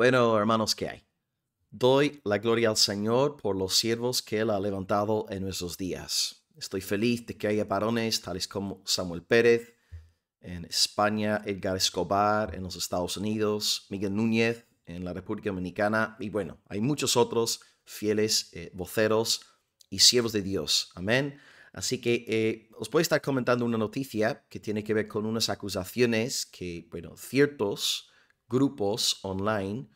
Bueno, hermanos, ¿qué hay? Doy la gloria al Señor por los siervos que Él ha levantado en nuestros días. Estoy feliz de que haya varones tales como Samuel Pérez, en España, Edgar Escobar, en los Estados Unidos, Miguel Núñez, en la República Dominicana, y bueno, hay muchos otros fieles eh, voceros y siervos de Dios. Amén. Así que eh, os voy a estar comentando una noticia que tiene que ver con unas acusaciones que, bueno, ciertos grupos online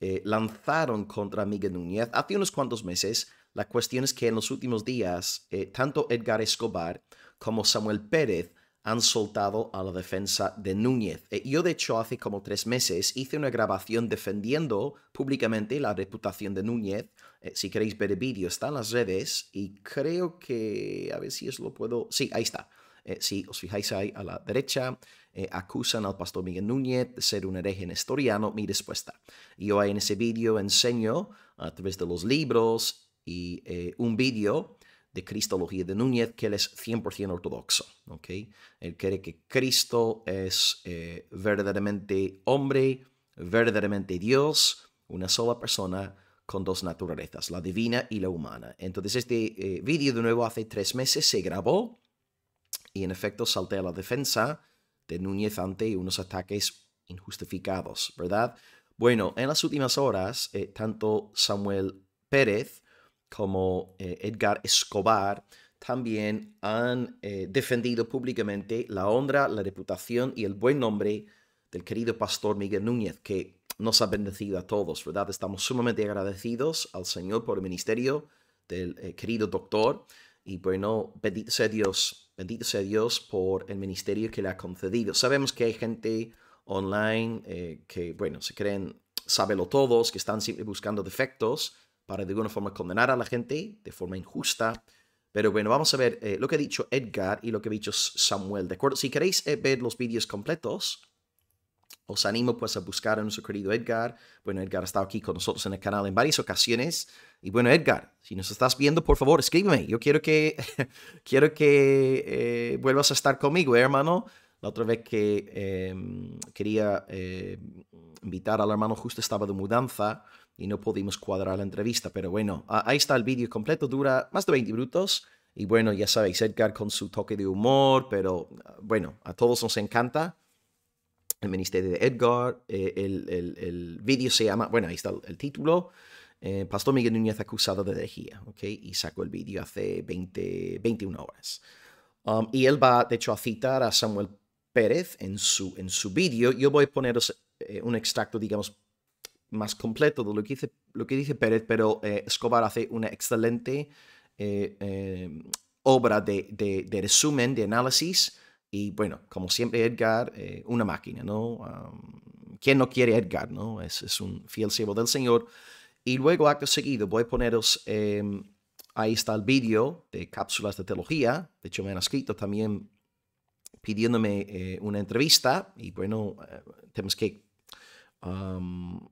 eh, lanzaron contra Miguel Núñez hace unos cuantos meses. La cuestión es que en los últimos días, eh, tanto Edgar Escobar como Samuel Pérez han soltado a la defensa de Núñez. Eh, yo, de hecho, hace como tres meses hice una grabación defendiendo públicamente la reputación de Núñez. si queréis ver el vídeo, está en las redes y creo que... A ver si os lo puedo... Sí, ahí está. Eh, si os fijáis ahí a la derecha, eh, acusan al pastor Miguel Núñez de ser un hereje nestoriano, mi respuesta. Yo en ese vídeo enseño a través de los libros y eh, un vídeo de Cristología de Núñez que él es 100% ortodoxo. ¿okay? Él cree que Cristo es eh, verdaderamente hombre, verdaderamente Dios, una sola persona con dos naturalezas, la divina y la humana. Entonces este vídeo de nuevo hace tres meses se grabó y en efecto salté a la defensa de Núñez ante unos ataques injustificados, ¿verdad? Bueno, en las últimas horas, eh, tanto Samuel Pérez como eh, Edgar Escobar también han eh, defendido públicamente la honra, la reputación y el buen nombre del querido pastor Miguel Núñez, que nos ha bendecido a todos, ¿verdad? Estamos sumamente agradecidos al Señor por el ministerio del querido doctor. Y bueno, bendito sea Dios, bendito sea Dios por el ministerio que le ha concedido. Sabemos que hay gente online eh, que, bueno, se creen sábelo todos, que están siempre buscando defectos para de alguna forma condenar a la gente de forma injusta. Pero bueno, vamos a ver eh, lo que ha dicho Edgar y lo que ha dicho Samuel, ¿de acuerdo? Si queréis eh, ver los vídeos completos, os animo pues a buscar a nuestro querido Edgar. Bueno, Edgar ha estado aquí con nosotros en el canal en varias ocasiones. Y bueno, Edgar, si nos estás viendo, por favor, escríbeme. Yo quiero que, quiero que eh, vuelvas a estar conmigo, ¿eh, hermano. La otra vez que em, quería eh, invitar al hermano justo estaba de mudanza y no pudimos cuadrar la entrevista. Pero bueno, ahí está el vídeo completo, dura más de 20 minutos. Y bueno, ya sabéis, Edgar con su toque de humor, pero ah, bueno, a todos nos encanta el ministerio de Edgar, eh, el, el, vídeo se llama, bueno, ahí está el, título, eh, Pastor Miguel Núñez acusado de herejía, ¿ok? Y sacó el vídeo hace 20, 21 horas. Um, y él va, de hecho, a citar a Samuel Pérez en su, en su vídeo. Yo voy a poneros eh, un extracto, digamos, más completo de lo que dice, lo que dice Pérez, pero Escobar hace una excelente obra de resumen, de análisis y bueno, como siempre, Edgar, eh, una máquina, ¿no? ¿Quién no quiere Edgar, no? Es, un fiel siervo del Señor. Y luego, acto seguido, voy a poneros, em, ahí está el vídeo de cápsulas de teología. De hecho, me han escrito también pidiéndome eh, una entrevista y bueno, eh, tenemos que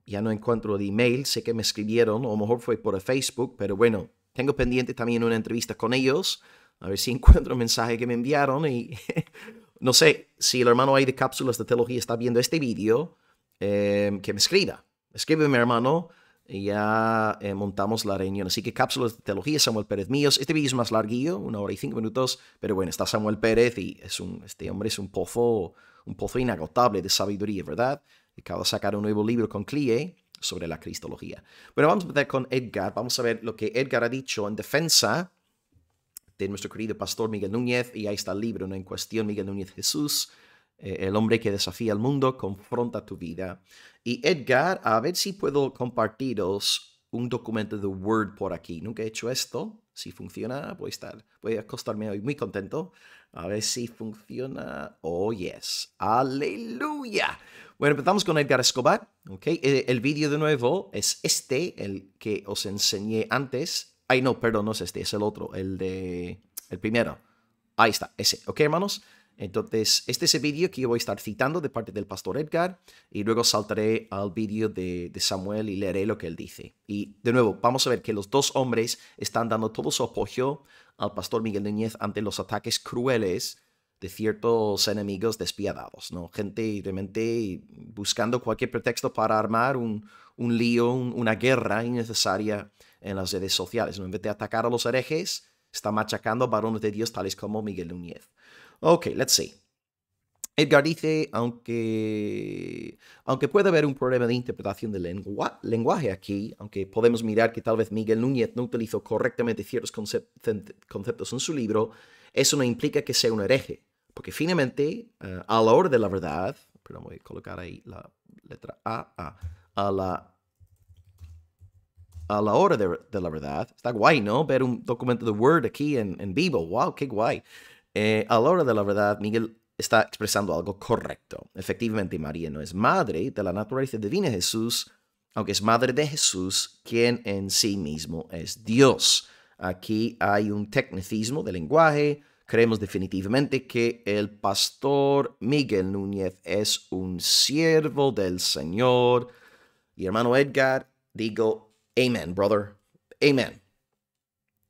ya no encuentro el email, sé que me escribieron, o mejor fue por Facebook, pero bueno, tengo pendiente también una entrevista con ellos a ver si encuentro el mensaje que me enviaron y no sé si el hermano ahí de cápsulas de teología está viendo este vídeo, eh, que me escriba. Escribe mi hermano y ya eh, montamos la reunión. Así que cápsulas de teología, Samuel Pérez Míos. Este vídeo es más larguillo, una hora y cinco minutos, pero bueno, está Samuel Pérez y es un, este hombre es un pozo, un pozo inagotable de sabiduría, ¿verdad? Acaba de sacar un nuevo libro con CLIE sobre la cristología. Bueno, vamos a empezar con Edgar. Vamos a ver lo que Edgar ha dicho en defensa de nuestro querido pastor Miguel Núñez, y ahí está el libro ¿no? en cuestión, Miguel Núñez Jesús, eh, el hombre que desafía al mundo, confronta tu vida. Y Edgar, a ver si puedo compartiros un documento de Word por aquí. Nunca he hecho esto. Si funciona, voy a estar, voy a acostarme hoy muy contento. A ver si funciona. Oh, yes. Aleluya. Bueno, empezamos con Edgar Escobar. Okay. El, eh, el vídeo de nuevo es este, el que os enseñé antes no, perdón, no es este, es el otro, el de... El primero. Ahí está, ese. ¿Ok, hermanos? Entonces, este es el vídeo que yo voy a estar citando de parte del pastor Edgar y luego saltaré al vídeo de, de, Samuel y leeré lo que él dice. Y de nuevo, vamos a ver que los dos hombres están dando todo su apoyo al pastor Miguel Núñez ante los ataques crueles de ciertos enemigos despiadados, ¿no? Gente realmente buscando cualquier pretexto para armar un, un lío, una guerra innecesaria en las redes sociales, ¿no? En vez de atacar a los herejes, está machacando a varones de Dios tales como Miguel Núñez. Ok, let's see. Edgar dice, aunque, aunque puede haber un problema de interpretación del lenguaje aquí, aunque podemos mirar que tal vez Miguel Núñez no utilizó correctamente ciertos conceptos en su libro, eso no implica que sea un hereje. Porque finalmente, eh, a la hora de la verdad, pero voy a colocar ahí la letra A, A, la, a la hora de, la verdad, está guay, ¿no? Ver un documento de Word aquí en, vivo, wow, qué guay. Eh, a la hora de la verdad, Miguel está expresando algo correcto. Efectivamente, María no es madre de la naturaleza divina de Jesús, aunque es madre de Jesús, quien en sí mismo es Dios. Aquí hay un tecnicismo de lenguaje, Creemos definitivamente que el pastor Miguel Núñez es un siervo del Señor. Y hermano Edgar, digo, amén, brother. Amén.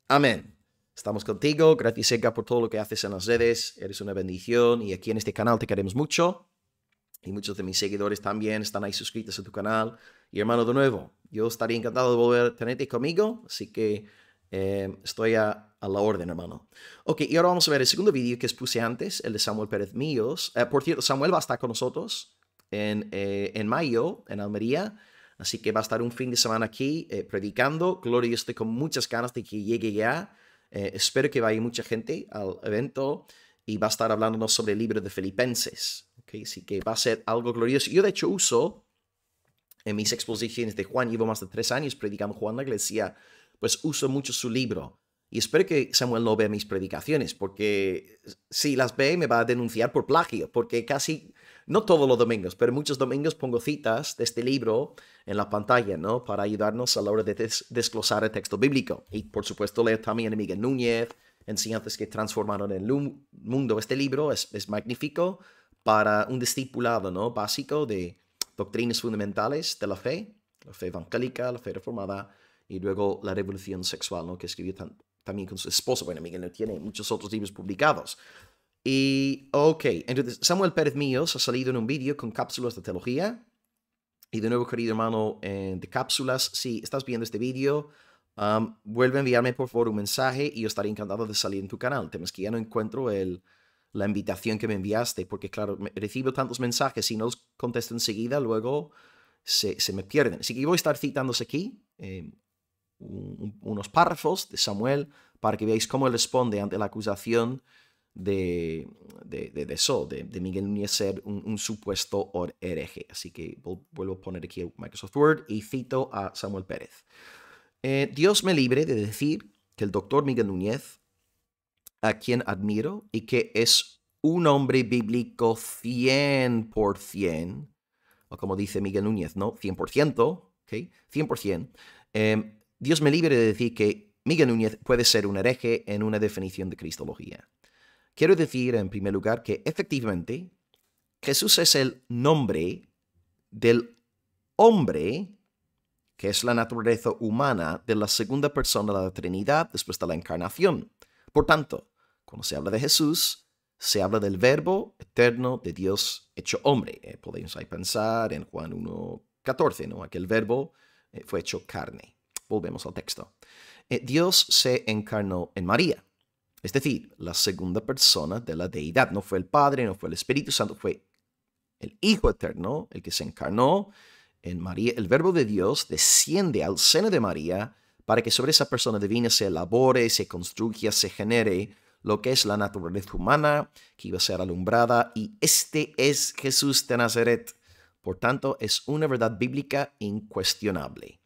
Amén. Estamos contigo. Gracias, Edgar, por todo lo que haces en las redes. Eres una bendición y aquí en este canal te queremos mucho. Y muchos de mis seguidores también están ahí suscritos a tu canal. Y hermano, de nuevo, yo estaría encantado de volver a tenerte conmigo. Así que eh, estoy a, a la orden, hermano. Ok, y ahora vamos a ver el segundo vídeo que expuse antes, el de Samuel Pérez Míos. Eh, por cierto, Samuel va a estar con nosotros en, eh, en, mayo, en Almería. Así que va a estar un fin de semana aquí eh, predicando. Gloria, estoy con muchas ganas de que llegue ya. espero que vaya mucha gente al evento y va a estar hablándonos sobre el libro de Filipenses. Okay, así que va a ser algo glorioso. Yo de hecho uso en mis exposiciones de Juan, llevo más de tres años predicando Juan la Iglesia, pues uso mucho su libro y espero que Samuel no vea mis predicaciones, porque si las ve me va a denunciar por plagio, porque casi, no todos los domingos, pero muchos domingos pongo citas de este libro en la pantalla, ¿no? Para ayudarnos a la hora de desglosar el texto bíblico. Y por supuesto leo también a Miguel Núñez, enseñantes que transformaron el mundo. Este libro es, es magnífico para un discipulado, ¿no? Básico de doctrinas fundamentales de la fe, la fe evangélica, la fe reformada, y luego la revolución sexual, ¿no? Que escribió tan, también con su esposo, bueno, Miguel no tiene muchos otros libros publicados. Y, ok, entonces Samuel Pérez Míos ha salido en un vídeo con cápsulas de teología. Y de nuevo, querido hermano eh, de cápsulas, si estás viendo este vídeo, um, vuelve a enviarme por favor un mensaje y yo estaré encantado de salir en tu canal. Temas que ya no encuentro el, la invitación que me enviaste, porque claro, recibo tantos mensajes y no los contesto enseguida, luego se, me pierden. Así que voy a estar citándose aquí. Eh, unos párrafos de Samuel para que veáis cómo responde ante la acusación de, de, eso, de, Miguel Núñez ser un, supuesto hereje. Así que vuelvo a poner aquí Microsoft Word y cito a Samuel Pérez. Eh, Dios me libre de decir que el doctor Miguel Núñez, a quien admiro y que es un hombre bíblico 100%, o como dice Miguel Núñez, ¿no? 100%, ¿ok? 100%, Dios me libre de decir que Miguel Núñez puede ser un hereje en una definición de Cristología. Quiero decir, en primer lugar, que efectivamente Jesús es el nombre del hombre, que es la naturaleza humana de la segunda persona de la Trinidad después de la encarnación. Por tanto, cuando se habla de Jesús, se habla del verbo eterno de Dios hecho hombre. Eh, podemos pensar en Juan 1.14, ¿no? Aquel verbo eh, fue hecho carne volvemos al texto. Eh, Dios se encarnó en María, es decir, la segunda persona de la deidad. No fue el Padre, no fue el Espíritu Santo, fue el Hijo Eterno, el que se encarnó en María. El Verbo de Dios desciende al seno de María para que sobre esa persona divina se elabore, se construya, se genere lo que es la naturaleza humana que iba a ser alumbrada. Y este es Jesús de Nazaret. Por tanto, es una verdad bíblica incuestionable.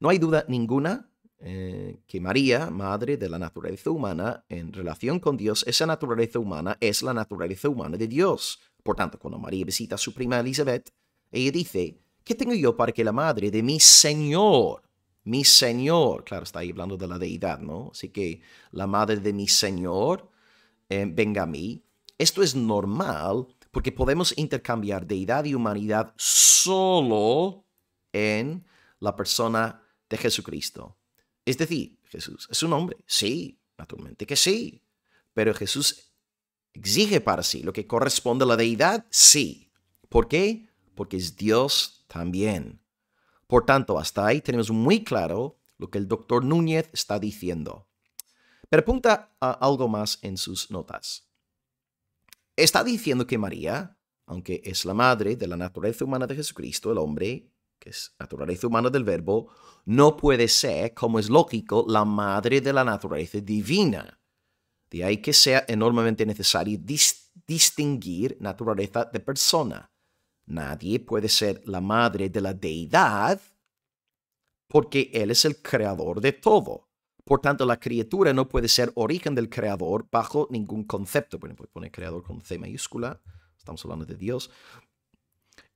No hay duda ninguna eh, que María, madre de la naturaleza humana, en relación con Dios, esa naturaleza humana es la naturaleza humana de Dios. Por tanto, cuando María visita a su prima Elizabeth, ella dice, ¿qué tengo yo para que la madre de mi Señor, mi Señor, claro, está ahí hablando de la deidad, ¿no? Así que la madre de mi Señor eh, venga a mí. Esto es normal porque podemos intercambiar deidad y humanidad solo en la persona de Jesucristo. Es decir, Jesús es un hombre, sí, naturalmente que sí, pero Jesús exige para sí lo que corresponde a la deidad, sí. ¿Por qué? Porque es Dios también. Por tanto, hasta ahí tenemos muy claro lo que el doctor Núñez está diciendo. Pero apunta a algo más en sus notas. Está diciendo que María, aunque es la madre de la naturaleza humana de Jesucristo, el hombre, que es naturaleza humana del verbo, no puede ser, como es lógico, la madre de la naturaleza divina. De ahí que sea enormemente necesario distinguir naturaleza de persona. Nadie puede ser la madre de la deidad porque Él es el creador de todo. Por tanto, la criatura no puede ser origen del creador bajo ningún concepto. Bueno, pues poner creador con C mayúscula. Estamos hablando de Dios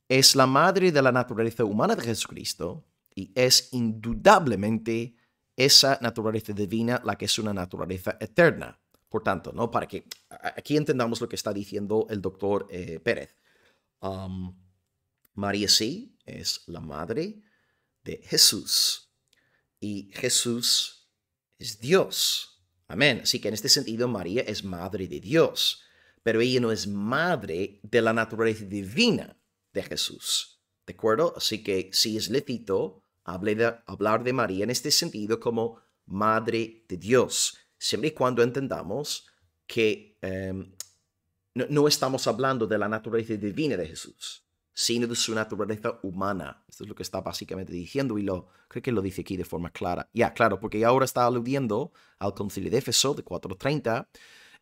es la madre de la naturaleza humana de Jesucristo y es indudablemente esa naturaleza divina la que es una naturaleza eterna. Por tanto, ¿no? Para que aquí entendamos lo que está diciendo el doctor eh, Pérez. Um, María sí es la madre de Jesús y Jesús es Dios. Amén. Así que en este sentido María es madre de Dios, pero ella no es madre de la naturaleza divina de Jesús. ¿De acuerdo? Así que si es lícito de, hablar de María en este sentido como Madre de Dios, siempre y cuando entendamos que em, no, estamos hablando de la naturaleza divina de Jesús, sino de su naturaleza humana. Esto es lo que está básicamente diciendo y lo creo que lo dice aquí de forma clara. Ya, claro, porque ahora está aludiendo al concilio de Éfeso de 430.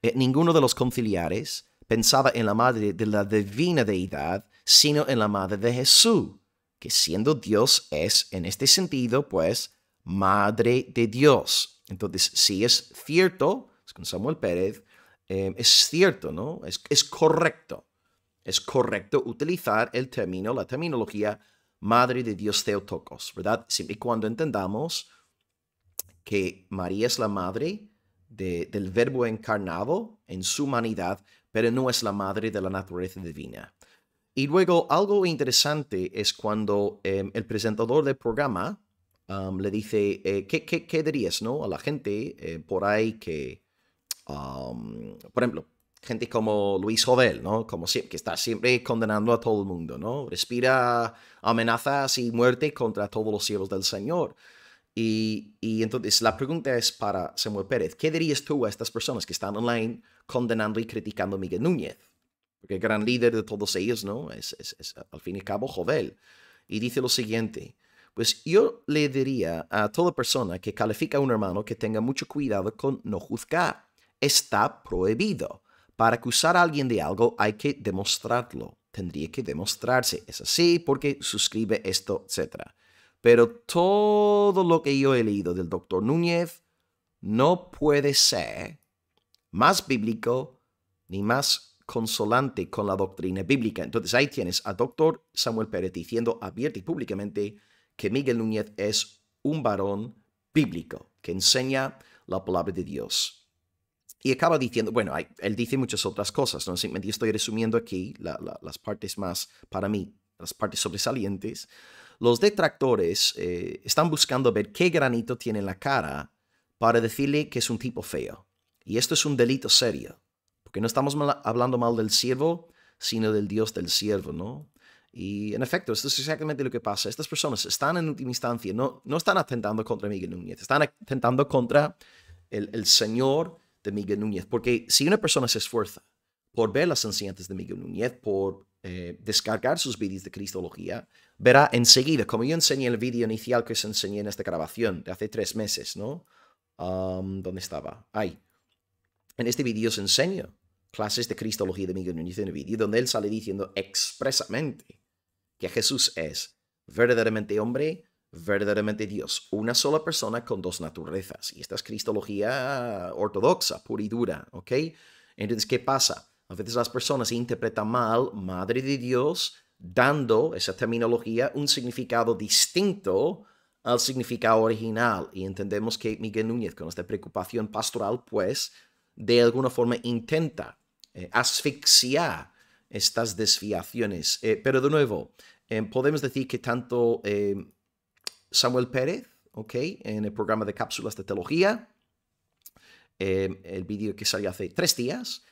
Eh, ninguno de los conciliares pensaba en la madre de la divina deidad sino en la madre de Jesús, que siendo Dios es, en este sentido, pues, madre de Dios. Entonces, si es cierto, es con Samuel Pérez, eh, es cierto, ¿no? Es, correcto. Es correcto utilizar el término, la terminología madre de Dios teotocos ¿verdad? Siempre y cuando entendamos que María es la madre del verbo encarnado en su humanidad, pero no es la madre de la naturaleza divina. Y luego algo interesante es cuando em, el presentador del programa le dice, eh, ¿qué, qué, dirías ¿no? a la gente eh, por ahí que, por ejemplo, gente como Luis Jovel, ¿no? Como que está siempre condenando a todo el mundo, ¿no? Respira amenazas y muerte contra todos los siervos del Señor. Y, y, entonces la pregunta es para Samuel Pérez, ¿qué dirías tú a estas personas que están online condenando y criticando a Miguel Núñez? porque el gran líder de todos ellos, ¿no? Es, al fin y al cabo Jovel. Y dice lo siguiente, pues yo le diría a toda persona que califica a un hermano que tenga mucho cuidado con no juzgar. Está prohibido. Para acusar a alguien de algo hay que demostrarlo. Tendría que demostrarse. Es así porque suscribe esto, etc. Pero todo lo que yo he leído del doctor Núñez no puede ser más bíblico ni más consolante con la doctrina bíblica. Entonces ahí tienes a doctor Samuel Pérez diciendo abierta y públicamente que Miguel Núñez es un varón bíblico que enseña la palabra de Dios. Y acaba diciendo, bueno, él dice muchas otras cosas, ¿no? Simplemente estoy resumiendo aquí las partes más, para mí, las partes sobresalientes. Los detractores eh, están buscando ver qué granito tiene en la cara para decirle que es un tipo feo. Y esto es un delito serio. Que no estamos hablando mal del siervo, sino del Dios del siervo, ¿no? Y en efecto, esto es exactamente lo que pasa. Estas personas están en última instancia, no, no están atentando contra Miguel Núñez, están atentando contra el, el Señor de Miguel Núñez. Porque si una persona se esfuerza por ver las enseñanzas de Miguel Núñez, por eh, descargar sus vídeos de Cristología, verá enseguida, como yo enseñé el vídeo inicial que os enseñé en esta grabación de hace tres meses, ¿no? Donde um, ¿Dónde estaba? Ahí. En este vídeo os enseño clases de Cristología de Miguel Núñez de y donde él sale diciendo expresamente que Jesús es verdaderamente hombre, verdaderamente Dios, una sola persona con dos naturalezas. Y esta es Cristología ortodoxa, pura y dura, ¿ok? Entonces, ¿qué pasa? A veces las personas interpretan mal Madre de Dios, dando esa terminología un significado distinto al significado original. Y entendemos que Miguel Núñez, con esta preocupación pastoral, pues, de alguna forma intenta eh, asfixiar estas desviaciones. Eh, pero de nuevo, eh, podemos decir que tanto Samuel Pérez, ok, en el programa de cápsulas de teología, el vídeo que salió hace tres días,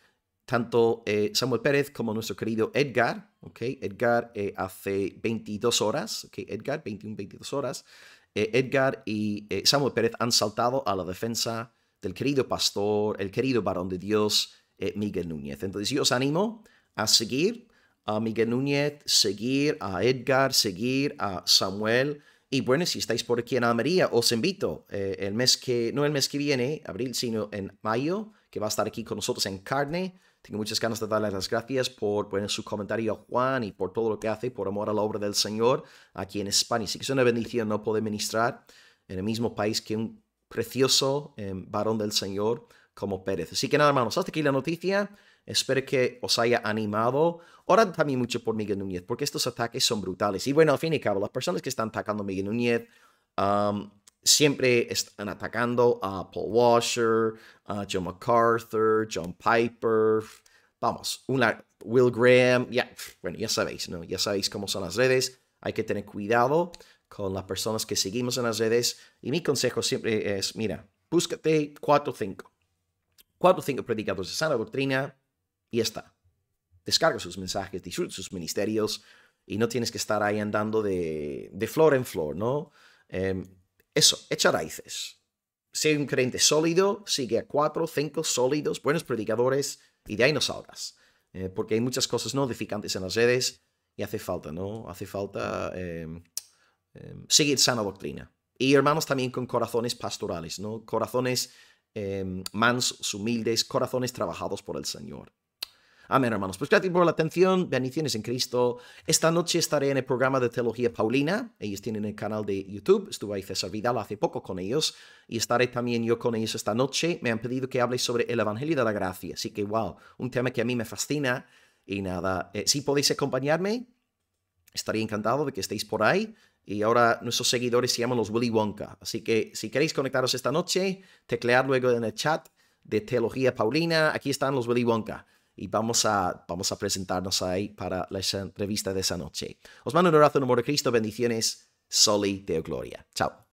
tanto Samuel Pérez como nuestro querido Edgar, ok, Edgar hace 22 horas, ok, Edgar, 21, 22 horas, Edgar y Samuel Pérez han saltado a la defensa del querido pastor, el querido varón de Dios, eh, Miguel Núñez. Entonces yo os animo a seguir a Miguel Núñez, seguir a Edgar, seguir a Samuel. Y bueno, si estáis por aquí en Almería, os invito eh, el mes que, no el mes que viene, abril, sino en mayo, que va a estar aquí con nosotros en carne. Tengo muchas ganas de darles las gracias por poner su comentario a Juan y por todo lo que hace, por amor a la obra del Señor aquí en España. Y que es una bendición no poder ministrar en el mismo país que un precioso em, varón del Señor como Pérez. Así que nada, hermanos, hasta aquí la noticia. Espero que os haya animado. Orad también mucho por Miguel Núñez, porque estos ataques son brutales. Y bueno, al fin y al cabo, las personas que están atacando a Miguel Núñez um, siempre están atacando a Paul Washer, a John MacArthur, John Piper, vamos, una, Will Graham. Ya, bueno, ya sabéis, ¿no? Ya sabéis cómo son las redes. Hay que tener cuidado con las personas que seguimos en las redes. Y mi consejo siempre es, mira, búscate 4 o 5 cuatro o cinco predicadores de sana doctrina y ya está. Descarga sus mensajes, disfruta sus ministerios y no tienes que estar ahí andando de, de flor en flor, ¿no? Em, eso, echa raíces. Sé un creyente sólido, sigue a cuatro, cinco sólidos, buenos predicadores y de ahí no salgas. Eh, porque hay muchas cosas no edificantes en las redes y hace falta, ¿no? Hace falta em, em, seguir sana doctrina. Y hermanos también con corazones pastorales, ¿no? Corazones Em, mans, humildes, corazones trabajados por el Señor. Amén, hermanos. Pues gracias por la atención. Bendiciones en Cristo. Esta noche estaré en el programa de Teología Paulina. Ellos tienen el canal de YouTube. Estuve ahí César Vidal hace poco con ellos. Y estaré también yo con ellos esta noche. Me han pedido que hable sobre el Evangelio de la Gracia. Así que, wow, un tema que a mí me fascina. Y nada, eh, si podéis acompañarme, estaría encantado de que estéis por ahí y ahora nuestros seguidores se llaman los Willy Wonka. Así que si queréis conectaros esta noche, teclear luego en el chat de Teología Paulina, aquí están los Willy Wonka. Y vamos a, vamos a presentarnos ahí para la entrevista de esa noche. Os mando un abrazo en amor de Cristo, bendiciones, soli teo Gloria. Chao.